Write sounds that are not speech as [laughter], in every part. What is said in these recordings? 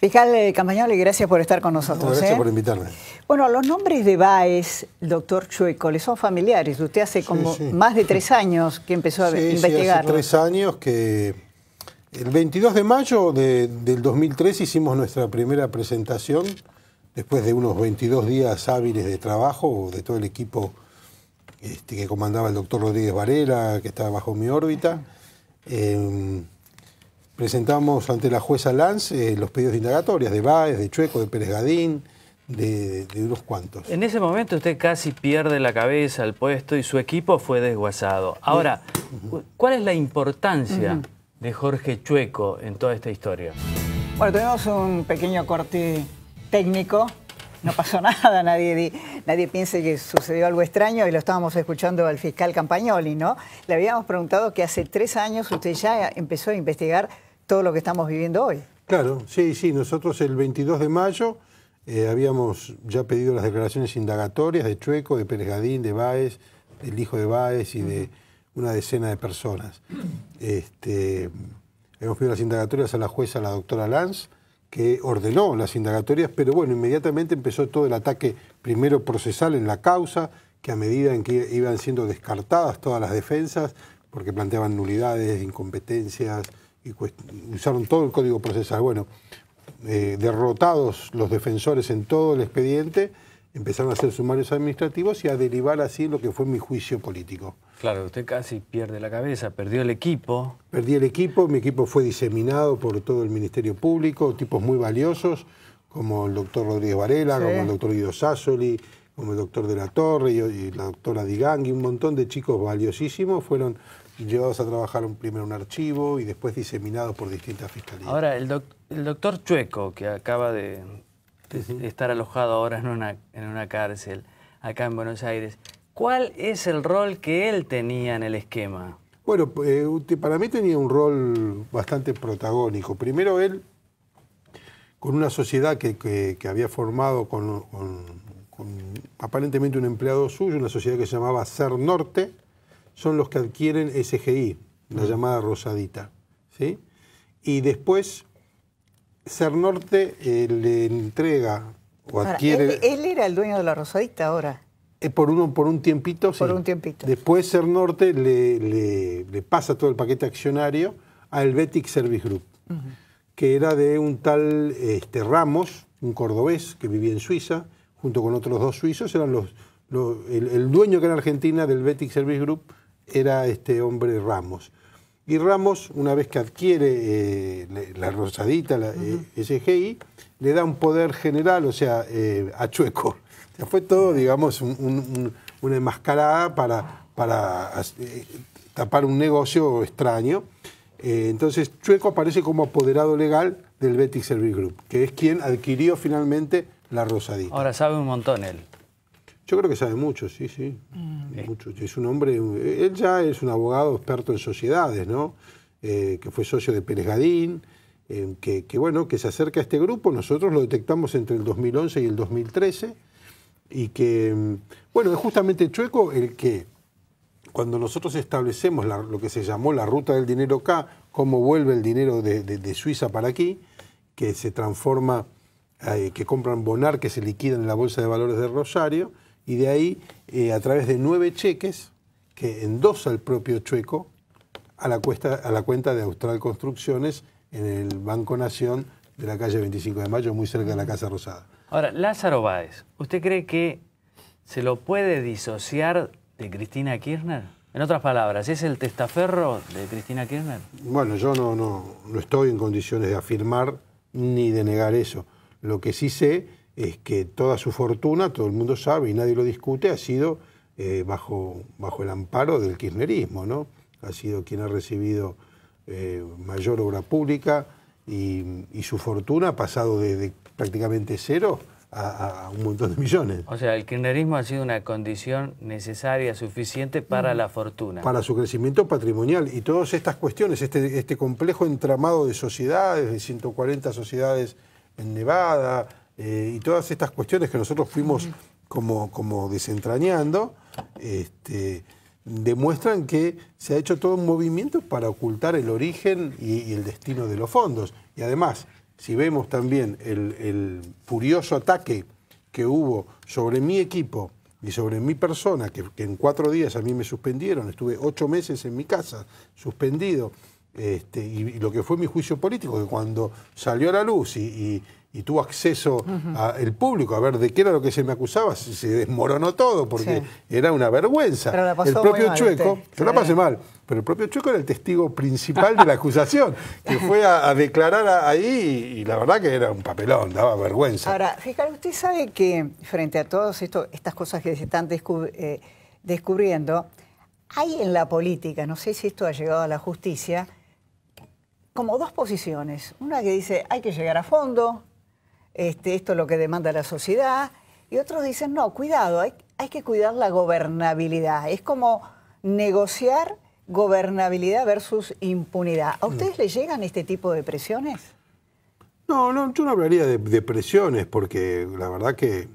Fiscal y gracias por estar con nosotros. Gracias ¿eh? por invitarme. Bueno, los nombres de Baez, doctor Chueco, le son familiares. Usted hace como más de tres años que empezó a sí, investigar. hace tres años que el 22 de mayo del 2003 hicimos nuestra primera presentación, después de unos 22 días hábiles de trabajo de todo el equipo este, que comandaba el doctor Rodríguez Varela, que estaba bajo mi órbita. Em, presentamos ante la jueza Lanz eh, los pedidos de indagatorias de Báez, de Chueco, de Pérez Gadín, de, unos cuantos. En ese momento usted casi pierde la cabeza, al puesto y su equipo fue desguazado. Ahora, ¿cuál es la importancia de Jorge Chueco en toda esta historia? Bueno, tuvimos un pequeño corte técnico. No pasó [laughs] nada, nadie, nadie piense que sucedió algo extraño y lo estábamos escuchando al fiscal Campagnoli, ¿no? Le habíamos preguntado que hace tres años usted ya empezó a investigar todo lo que estamos viviendo hoy. Claro, sí, sí. Nosotros el 22 de mayo eh, habíamos ya pedido las declaraciones indagatorias de Chueco, de Pérez Gadín, de Báez, del hijo de Báez y de una decena de personas. Este, hemos pedido las indagatorias a la jueza, la doctora Lanz, que ordenó las indagatorias, pero bueno, inmediatamente empezó todo el ataque, primero procesal en la causa, que a medida en que iban siendo descartadas todas las defensas, porque planteaban nulidades, incompetencias, y usaron todo el código procesal. Bueno, eh, derrotados los defensores en todo el expediente, empezaron a hacer sumarios administrativos y a derivar así lo que fue mi juicio político. Claro, usted casi pierde la cabeza, perdió el equipo. Perdí el equipo, mi equipo fue diseminado por todo el Ministerio Público, tipos muy valiosos, como el doctor Rodríguez Varela, como el doctor Guido Sassoli, como el doctor de la Torre y, la doctora y un montón de chicos valiosísimos fueron llevados a trabajar un, primero un archivo y después diseminados por distintas fiscalías. Ahora, el, doctor Chueco, que acaba de, estar alojado ahora en una, en una cárcel acá en Buenos Aires, ¿cuál es el rol que él tenía en el esquema? Bueno, eh, para mí tenía un rol bastante protagónico. Primero él, con una sociedad que, había formado con aparentemente un empleado suyo, una sociedad que se llamaba Ser Norte, son los que adquieren SGI, la llamada Rosadita. ¿sí? Y después, Ser Norte eh, le entrega o adquiere... él, era el dueño de la Rosadita ahora. Eh, por, por un tiempito, Después Ser Norte le, pasa todo el paquete accionario al Betic Service Group, que era de un tal este, Ramos, un cordobés que vivía en Suiza, junto con otros dos suizos, eran los, el, dueño que era Argentina del Betic Service Group era este hombre Ramos. Y Ramos, una vez que adquiere eh, la rosadita, la eh, SGI, le da un poder general, o sea, eh, a Chueco. fue todo, digamos, una enmascarada para, para tapar un negocio extraño. entonces, Chueco aparece como apoderado legal del Betis Service Group, que es quien adquirió finalmente la rosadita. Ahora sabe un montón él. Yo creo que sabe mucho, sí, sí. Mm. Mucho. Es un hombre, él ya es un abogado experto en sociedades, ¿no? Eh, que fue socio de Pérez Gadín, eh, que, bueno, que se acerca a este grupo. Nosotros lo detectamos entre el 2011 y el 2013. Y que, mm, bueno, es justamente Chueco el que, cuando nosotros establecemos lo que se llamó la ruta del dinero acá, cómo vuelve el dinero de Suiza para aquí, que se transforma eh, que compran Bonar, que se liquidan en la Bolsa de Valores de Rosario, y de ahí, eh, a través de nueve cheques, que endosa el propio Chueco a la, cuenta de Austral Construcciones en el Banco Nación de la calle 25 de Mayo, muy cerca de la Casa Rosada. Ahora, Lázaro Báez, ¿usted cree que se lo puede disociar de Cristina Kirchner? En otras palabras, ¿es el testaferro de Cristina Kirchner? Bueno, yo no estoy en condiciones de afirmar ni de negar eso. Lo que sí sé es que toda su fortuna, todo el mundo sabe y nadie lo discute, ha sido eh, bajo, bajo el amparo del kirchnerismo, ¿no? Ha sido quien ha recibido eh, mayor obra pública y, su fortuna ha pasado de, prácticamente cero a, un montón de millones. O sea, el kirchnerismo ha sido una condición necesaria, suficiente para la fortuna. Para su crecimiento patrimonial y todas estas cuestiones, este, este complejo entramado de sociedades, de 140 sociedades en Nevada eh, y todas estas cuestiones que nosotros fuimos como, como desentrañando, este, demuestran que se ha hecho todo un movimiento para ocultar el origen y, el destino de los fondos. Y además, si vemos también el, furioso ataque que hubo sobre mi equipo y sobre mi persona, que en cuatro días a mí me suspendieron, estuve ocho meses en mi casa suspendido, este, y, lo que fue mi juicio político, que cuando salió a la luz y, tuvo acceso al público a ver de qué era lo que se me acusaba, se, desmoronó todo, porque era una vergüenza. Pero la pasó el propio Chueco, mal, la pasé mal, pero el propio Chueco era el testigo principal de la acusación, que [laughs] fue a, declarar ahí y, la verdad que era un papelón, daba vergüenza. Ahora, fiscal, usted sabe que frente a todas estas cosas que se están eh, descubriendo, hay en la política, no sé si esto ha llegado a la justicia, como dos posiciones. Una que dice, hay que llegar a fondo, este, esto es lo que demanda la sociedad, y otros dicen, no, cuidado, hay, hay que cuidar la gobernabilidad. Es como negociar gobernabilidad versus impunidad. ¿A ustedes mm. les llegan este tipo de presiones? No, no, yo no hablaría de, presiones, porque la verdad que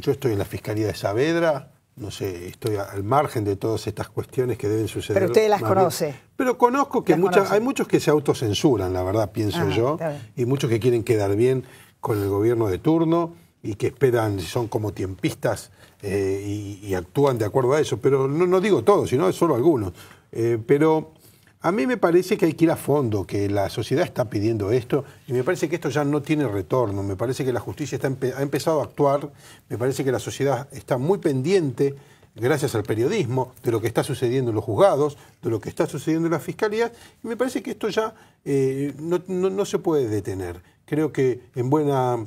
yo estoy en la Fiscalía de Saavedra, no sé, estoy al margen de todas estas cuestiones que deben suceder. Pero usted las conoce. Pero conozco que muchas, hay muchos que se autocensuran, la verdad, pienso yo, y muchos que quieren quedar bien con el gobierno de turno y que esperan, son como tiempistas eh, y, actúan de acuerdo a eso. Pero no, no digo todos, sino solo algunos. Eh, pero a mí me parece que hay que ir a fondo, que la sociedad está pidiendo esto y me parece que esto ya no tiene retorno. Me parece que la justicia está ha empezado a actuar, me parece que la sociedad está muy pendiente gracias al periodismo, de lo que está sucediendo en los juzgados, de lo que está sucediendo en la fiscalía, y me parece que esto ya eh, no, se puede detener. Creo que en buena...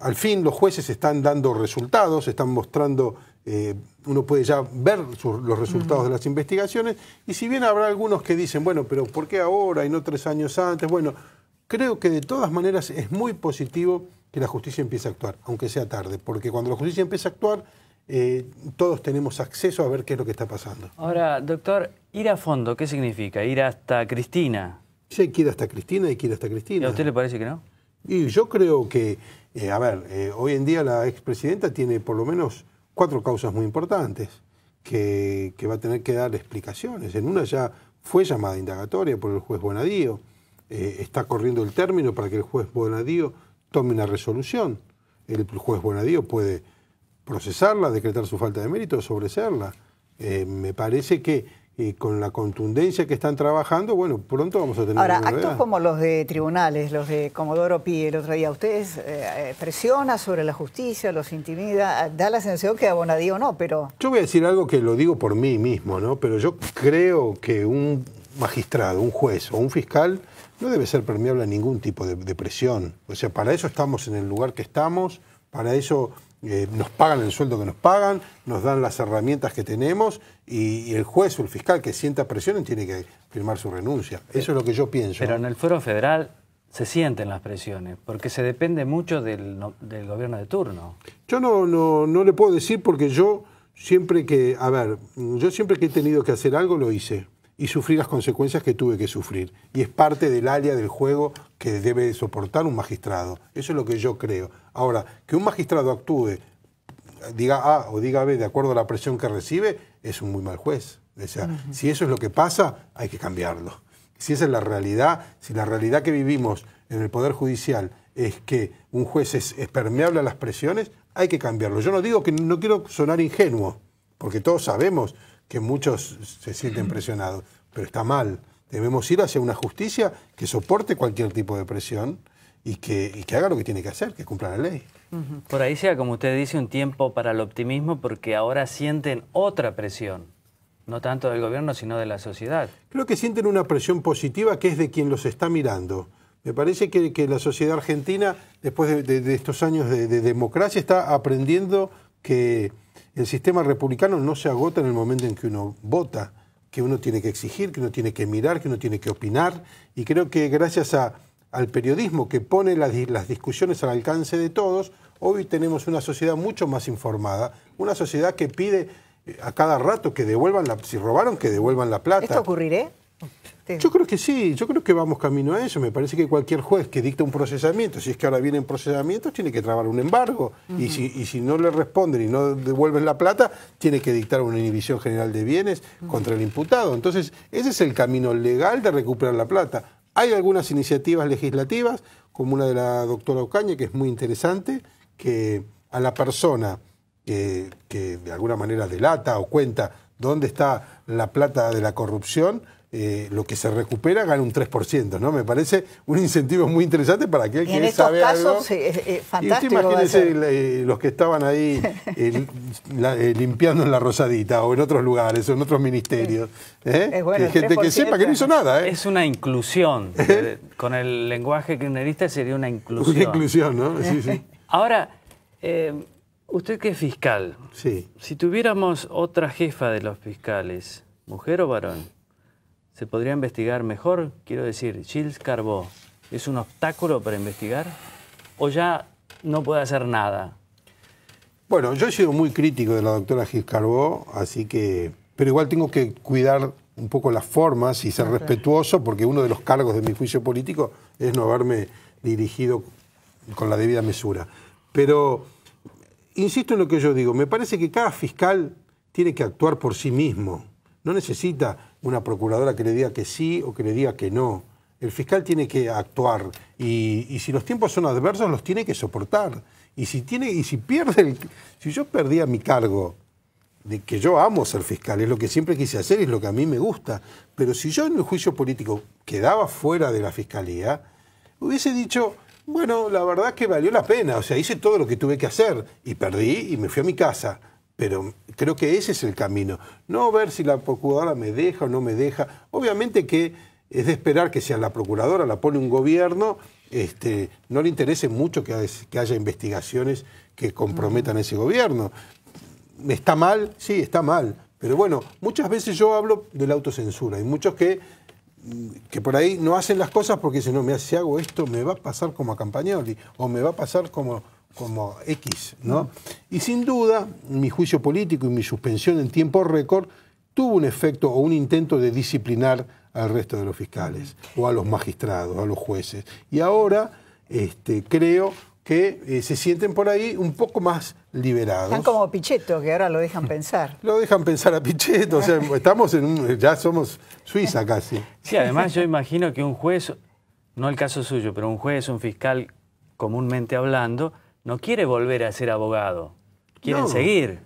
Al fin los jueces están dando resultados, están mostrando, eh, uno puede ya ver los resultados de las investigaciones, y si bien habrá algunos que dicen, bueno, pero ¿por qué ahora y no tres años antes? Bueno, creo que de todas maneras es muy positivo que la justicia empiece a actuar, aunque sea tarde, porque cuando la justicia empieza a actuar eh, todos tenemos acceso a ver qué es lo que está pasando. Ahora, doctor, ir a fondo, ¿qué significa? Ir hasta Cristina. Sí, hay ir hasta Cristina, y que ir hasta Cristina. ¿Y a usted le parece que no? Y yo creo que, eh, a ver, eh, hoy en día la expresidenta tiene por lo menos cuatro causas muy importantes que, va a tener que dar explicaciones. En una ya fue llamada indagatoria por el juez Bonadío. está corriendo el término para que el juez Bonadío tome una resolución. El juez Bonadío puede procesarla, decretar su falta de mérito, sobrecerla. Eh, me parece que eh, con la contundencia que están trabajando, bueno, pronto vamos a tener. Ahora, actos como los de tribunales, los de Comodoro Pi el otro día, ¿ustedes eh, presiona sobre la justicia, los intimida? Da la sensación que abonadío no, pero. Yo voy a decir algo que lo digo por mí mismo, ¿no? Pero yo creo que un magistrado, un juez o un fiscal no debe ser permeable a ningún tipo de, de presión. O sea, para eso estamos en el lugar que estamos, para eso eh, nos pagan el sueldo que nos pagan, nos dan las herramientas que tenemos y, el juez o el fiscal que sienta presiones tiene que firmar su renuncia. Eso es lo que yo pienso. Pero en el fuero federal se sienten las presiones, porque se depende mucho del, del gobierno de turno. Yo no, no, no, le puedo decir porque yo siempre que, a ver, yo siempre que he tenido que hacer algo lo hice y sufrí las consecuencias que tuve que sufrir. Y es parte del área del juego que debe soportar un magistrado. Eso es lo que yo creo. Ahora, que un magistrado actúe, diga A o diga B de acuerdo a la presión que recibe, es un muy mal juez. O sea, si eso es lo que pasa, hay que cambiarlo. Si esa es la realidad, si la realidad que vivimos en el Poder Judicial es que un juez es permeable a las presiones, hay que cambiarlo. Yo no digo que no quiero sonar ingenuo, porque todos sabemos que muchos se sienten [clears throat] presionados pero está mal. Debemos ir hacia una justicia que soporte cualquier tipo de presión y que, haga lo que tiene que hacer, que cumpla la ley. Por ahí sea, como usted dice, un tiempo para el optimismo porque ahora sienten otra presión, no tanto del gobierno, sino de la sociedad. Creo que sienten una presión positiva que es de quien los está mirando. Me parece que, la sociedad argentina, después de, estos años de, de democracia, está aprendiendo que el sistema republicano no se agota en el momento en que uno vota que uno tiene que exigir, que uno tiene que mirar, que uno tiene que opinar. Y creo que gracias a, al periodismo que pone las, las discusiones al alcance de todos, hoy tenemos una sociedad mucho más informada, una sociedad que pide eh, a cada rato que devuelvan la, si robaron, que devuelvan la plata. ¿Esto ocurrirá? Yo creo que sí, yo creo que vamos camino a eso. Me parece que cualquier juez que dicta un procesamiento, si es que ahora vienen procesamientos, tiene que trabar un embargo. y, si, si no le responden y no devuelven la plata, tiene que dictar una inhibición general de bienes contra el imputado. Entonces, ese es el camino legal de recuperar la plata. Hay algunas iniciativas legislativas, como una de la doctora Ocaña, que es muy interesante, que a la persona que, que de alguna manera delata o cuenta dónde está la plata de la corrupción, eh, lo que se recupera gana un 3%, ¿no? Me parece un incentivo muy interesante para aquel que en sabe casos, Eh, eh, fantástico. Y imagínense los que estaban ahí [laughs] eh, limpiando en la Rosadita o en otros lugares o en otros ministerios. ¿eh? Es bueno, que gente que sepa que no hizo nada. Es una inclusión. [laughs] Con el lenguaje kirchnerista sería una inclusión. Una inclusión, ¿no? Sí, sí. Ahora, Usted que es fiscal, sí. si tuviéramos otra jefa de los fiscales, mujer o varón, ¿se podría investigar mejor? Quiero decir, Gilles Carbó, ¿es un obstáculo para investigar? ¿O ya no puede hacer nada? Bueno, yo he sido muy crítico de la doctora Gilles Carbó, así que... Pero igual tengo que cuidar un poco las formas y ser respetuoso, porque uno de los cargos de mi juicio político es no haberme dirigido con la debida mesura. Pero insisto en lo que yo digo, me parece que cada fiscal tiene que actuar por sí mismo. No necesita una procuradora que le diga que sí o que le diga que no. El fiscal tiene que actuar y, si los tiempos son adversos los tiene que soportar. Y si tiene y si pierde, si yo perdía mi cargo, de que yo amo ser fiscal, es lo que siempre quise hacer, y es lo que a mí me gusta, pero si yo en el juicio político quedaba fuera de la fiscalía, hubiese dicho, bueno, la verdad que valió la pena. O sea, hice todo lo que tuve que hacer y perdí y me fui a mi casa. Pero creo que ese es el camino. No ver si la procuradora me deja o no me deja. Obviamente que es de esperar que sea la procuradora, la pone un gobierno, este, no le interese mucho que, haya investigaciones que comprometan a ese gobierno. ¿Está mal? Sí, está mal. Pero bueno, muchas veces yo hablo de la autocensura. Hay muchos que que por ahí no hacen las cosas porque si no, si hago esto me va a pasar como a Campagnoli o me va a pasar como, como X, ¿no? Y sin duda, mi juicio político y mi suspensión en tiempo récord tuvo un efecto o un intento de disciplinar al resto de los fiscales o a los magistrados, a los jueces. Y ahora este, creo que eh, se sienten por ahí un poco más liberados. Están como Pichetto, que ahora lo dejan pensar. [laughs] lo dejan pensar a Pichetto, o sea, [laughs] estamos en ya somos Suiza casi. Sí, además yo imagino que un juez, no el caso suyo, pero un juez, un fiscal, comúnmente hablando, no quiere volver a ser abogado, quieren seguir.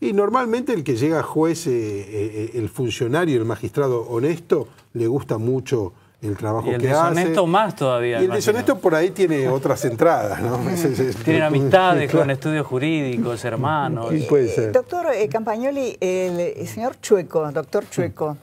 Y normalmente el que llega juez, eh, eh, el funcionario, el magistrado honesto, le gusta mucho el trabajo que deshonesto más todavía. Y el deshonesto por ahí tiene otras entradas, ¿no? [laughs] Tienen amistades [laughs] con estudios jurídicos, hermanos. Y, puede ser. Doctor eh, Campagnoli, el, señor Chueco, doctor mm. Chueco,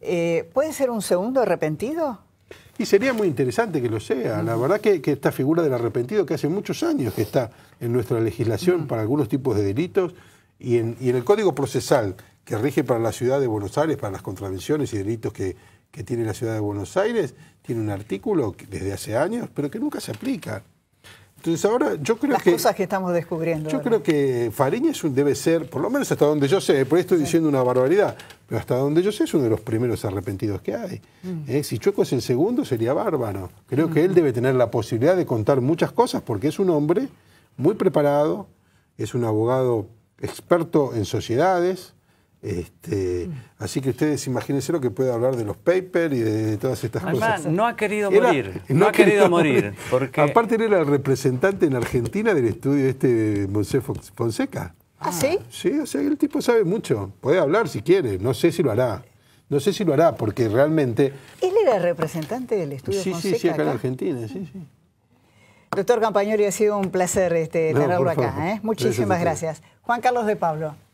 eh, ¿puede ser un segundo arrepentido? Y sería muy interesante que lo sea. La mm. verdad que, esta figura del arrepentido, que hace muchos años que está en nuestra legislación mm. para algunos tipos de delitos y en, y en el Código Procesal que rige para la ciudad de Buenos Aires, para las contravenciones y delitos que, que tiene la ciudad de Buenos Aires tiene un artículo desde hace años, pero que nunca se aplica. Entonces ahora yo creo que... Las cosas que estamos descubriendo. Yo creo que Fariñez debe ser, por lo menos hasta donde yo sé, por esto estoy diciendo una barbaridad, pero hasta donde yo sé es uno de los primeros arrepentidos que hay. Mm. ¿Eh? Si Chueco es el segundo sería bárbaro. Creo que él mm. debe tener la posibilidad de contar muchas cosas porque es un hombre muy preparado, es un abogado experto en sociedades, este, así que ustedes imagínense lo que puede hablar de los papers y de, todas estas cosas. No ha querido morir, no, ha querido, morir. Aparte él era el representante en Argentina del estudio este de Fonseca. ¿Ah, sí? Sí, o sea, el tipo sabe mucho, puede hablar si quiere, no sé si lo hará. No sé si lo hará porque realmente... Él era el representante del estudio de Fonseca. Sí, sí, acá, en Argentina, Doctor Campagnoli, ha sido un placer este, tenerlo acá. ¿eh? Muchísimas gracias. Juan Carlos de Pablo.